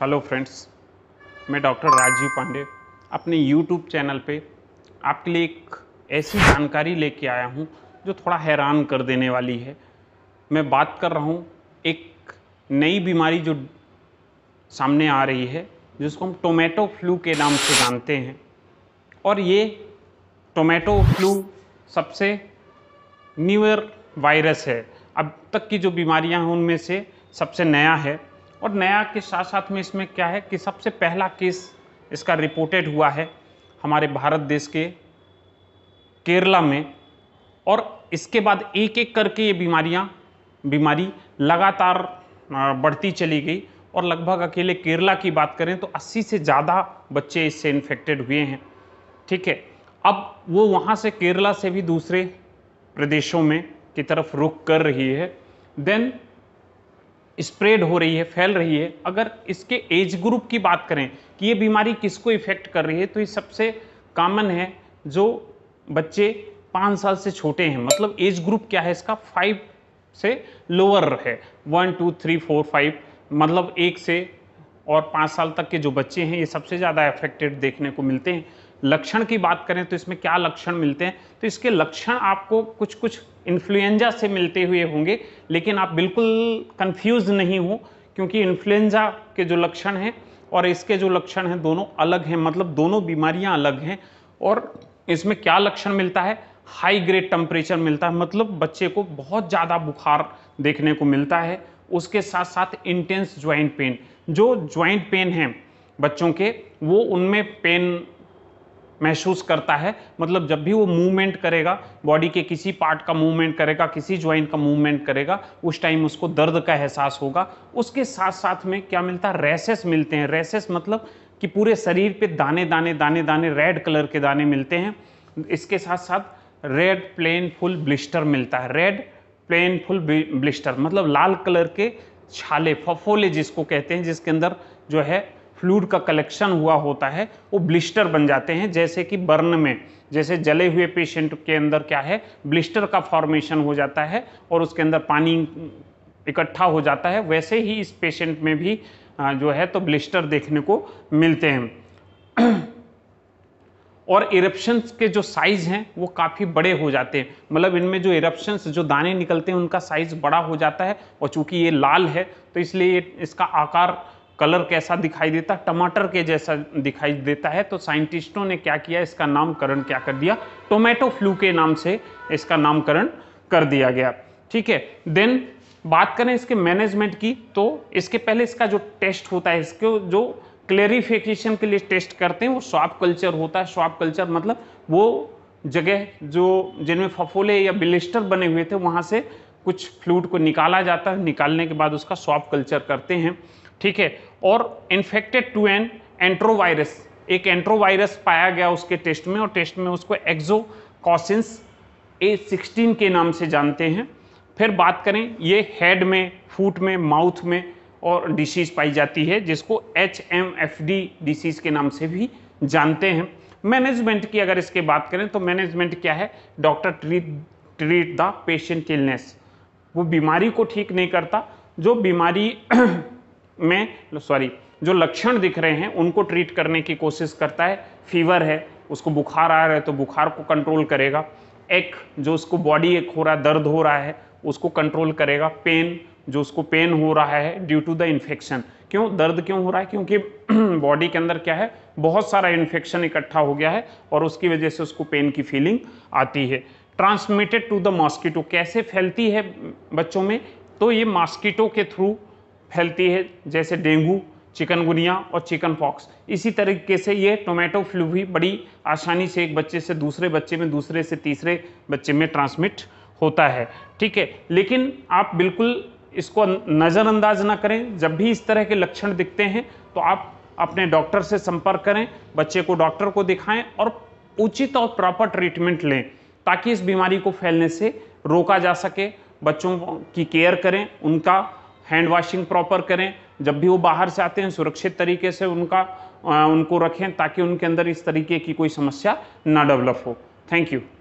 hello friends मैं doctor Rajiv Pandey अपने YouTube channel पे आपके लिए एक ऐसी जानकारी लेके आया हूँ जो थोड़ा हैरान कर देने वाली है मैं बात कर रहा हूँ एक नई बीमारी जो सामने आ रही है जिसको हम टोमेटो फ्लू के नाम से जानते हैं और ये टोमेटो फ्लू सबसे न्यूअर वायरस है अब तक की जो बीमारियाँ हैं उनमें से सबसे नया है और नया के साथ साथ में इसमें क्या है कि सबसे पहला केस इसका रिपोर्टेड हुआ है हमारे भारत देश के केरला में और इसके बाद एक एक करके ये बीमारियाँ बीमारी लगातार बढ़ती चली गई और लगभग अकेले केरला की बात करें तो 80 से ज़्यादा बच्चे इससे इन्फेक्टेड हुए हैं ठीक है अब वो वहाँ से केरला से भी दूसरे प्रदेशों में की तरफ रुख कर रही है देन स्प्रेड हो रही है फैल रही है अगर इसके एज ग्रुप की बात करें कि ये बीमारी किसको इफेक्ट कर रही है तो ये सबसे कॉमन है जो बच्चे पाँच साल से छोटे हैं मतलब एज ग्रुप क्या है इसका फाइव से लोअर है one two three four five मतलब एक से और पाँच साल तक के जो बच्चे हैं ये सबसे ज़्यादा अफेक्टेड देखने को मिलते हैं लक्षण की बात करें तो इसमें क्या लक्षण मिलते हैं तो इसके लक्षण आपको कुछ कुछ इन्फ्लुएंजा से मिलते हुए होंगे लेकिन आप बिल्कुल कंफ्यूज नहीं हो क्योंकि इन्फ्लुएंजा के जो लक्षण हैं और इसके जो लक्षण हैं दोनों अलग हैं मतलब दोनों बीमारियां अलग हैं और इसमें क्या लक्षण मिलता है हाई ग्रेड टेम्परेचर मिलता है मतलब बच्चे को बहुत ज़्यादा बुखार देखने को मिलता है उसके साथ साथ इंटेंस ज्वाइंट पेन जो ज्वाइंट पेन हैं बच्चों के वो उनमें पेन महसूस करता है मतलब जब भी वो मूवमेंट करेगा बॉडी के किसी पार्ट का मूवमेंट करेगा किसी ज्वाइंट का मूवमेंट करेगा उस टाइम उसको दर्द का एहसास होगा उसके साथ साथ में क्या मिलता है रेसेस मिलते हैं रेसेस मतलब कि पूरे शरीर पे दाने दाने दाने दाने रेड कलर के दाने मिलते हैं इसके साथ साथ रेड प्लेन फुल ब्लिस्टर मिलता है रेड प्लेन फुल ब्लिस्टर मतलब लाल कलर के छाले फफोले जिसको कहते हैं जिसके अंदर जो है फ्लूड का कलेक्शन हुआ होता है वो ब्लिस्टर बन जाते हैं जैसे कि बर्न में जैसे जले हुए पेशेंट के अंदर क्या है ब्लिस्टर का फॉर्मेशन हो जाता है और उसके अंदर पानी इकट्ठा हो जाता है वैसे ही इस पेशेंट में भी जो है तो ब्लिस्टर देखने को मिलते हैं और इरप्शंस के जो साइज हैं वो काफ़ी बड़े हो जाते हैं मतलब इनमें जो इरप्शंस जो दाने निकलते हैं उनका साइज बड़ा हो जाता है और चूंकि ये लाल है तो इसलिए इसका आकार कलर कैसा दिखाई देता टमाटर के जैसा दिखाई देता है तो साइंटिस्टों ने क्या किया इसका नामकरण क्या कर दिया टोमेटो फ्लू के नाम से इसका नामकरण कर दिया गया ठीक है देन बात करें इसके मैनेजमेंट की तो इसके पहले इसका जो टेस्ट होता है इसको जो क्लेरिफिकेशन के लिए टेस्ट करते हैं वो स्वाप कल्चर होता है स्वाप कल्चर मतलब वो जगह जो जिनमें फफोले या बिलिस्टर बने हुए थे वहाँ से कुछ फ्लूड को निकाला जाता है निकालने के बाद उसका सॉफ्ट कल्चर करते हैं ठीक है और इन्फेक्टेड टू एन एंट्रोवायरस एक एंट्रोवायरस पाया गया उसके टेस्ट में और टेस्ट में उसको एक्जोकॉसिन्स ए सिक्सटीन के नाम से जानते हैं फिर बात करें ये हेड में फूट में माउथ में और डिसीज़ पाई जाती है जिसको H M F D disease के नाम से भी जानते हैं मैनेजमेंट की अगर इसके बात करें तो मैनेजमेंट क्या है doctor treat treat the patient illness वो बीमारी को ठीक नहीं करता जो बीमारी में सॉरी जो लक्षण दिख रहे हैं उनको ट्रीट करने की कोशिश करता है फीवर है उसको बुखार आ रहा है तो बुखार को कंट्रोल करेगा एक जो उसको बॉडी एक हो रहा दर्द हो रहा है उसको कंट्रोल करेगा पेन जो उसको पेन हो रहा है ड्यू टू द इन्फेक्शन क्यों दर्द क्यों हो रहा है क्योंकि बॉडी के अंदर क्या है बहुत सारा इन्फेक्शन इकट्ठा हो गया है और उसकी वजह से उसको पेन की फीलिंग आती है ट्रांसमिटेड टू द मॉस्किटो कैसे फैलती है बच्चों में तो ये मॉस्किटो के थ्रू फैलती है जैसे डेंगू चिकनगुनिया और चिकन पॉक्स इसी तरीके से ये टोमेटो फ्लू भी बड़ी आसानी से एक बच्चे से दूसरे बच्चे में दूसरे से तीसरे बच्चे में ट्रांसमिट होता है ठीक है लेकिन आप बिल्कुल इसको नज़रअंदाज ना करें जब भी इस तरह के लक्षण दिखते हैं तो आप अपने डॉक्टर से संपर्क करें बच्चे को डॉक्टर को दिखाएं और उचित और प्रॉपर ट्रीटमेंट लें ताकि इस बीमारी को फैलने से रोका जा सके बच्चों की केयर करें उनका हैंड वॉशिंग प्रॉपर करें जब भी वो बाहर से आते हैं सुरक्षित तरीके से उनका उनको रखें ताकि उनके अंदर इस तरीके की कोई समस्या ना डेवलप हो थैंक यू